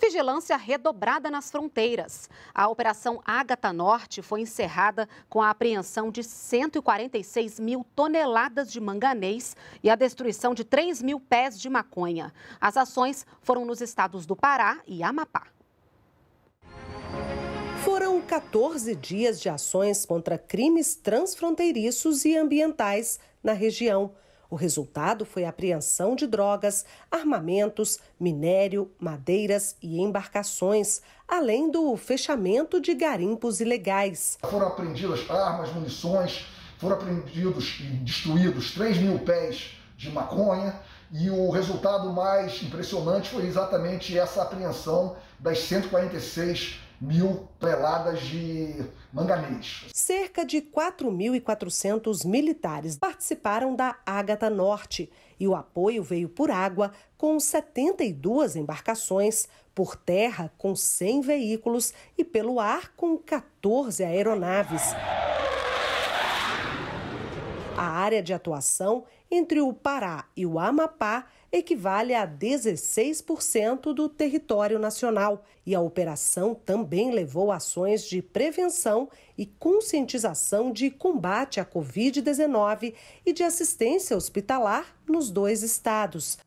vigilância redobrada nas fronteiras. A Operação Ágata Norte foi encerrada com a apreensão de 146 mil toneladas de manganês e a destruição de 3 mil pés de maconha. As ações foram nos estados do Pará e Amapá. Foram 14 dias de ações contra crimes transfronteiriços e ambientais na região. O resultado foi a apreensão de drogas, armamentos, minério, madeiras e embarcações, além do fechamento de garimpos ilegais. Foram apreendidas armas, munições, foram apreendidos e destruídos 3 mil pés de maconha. E o resultado mais impressionante foi exatamente essa apreensão das 146 mil toneladas de manganês. Cerca de 4.400 militares participaram da Ágata Norte e o apoio veio por água com 72 embarcações, por terra com 100 veículos e pelo ar com 14 aeronaves. A área de atuação entre o Pará e o Amapá equivale a 16% do território nacional e a operação também levou ações de prevenção e conscientização de combate à Covid-19 e de assistência hospitalar nos dois estados.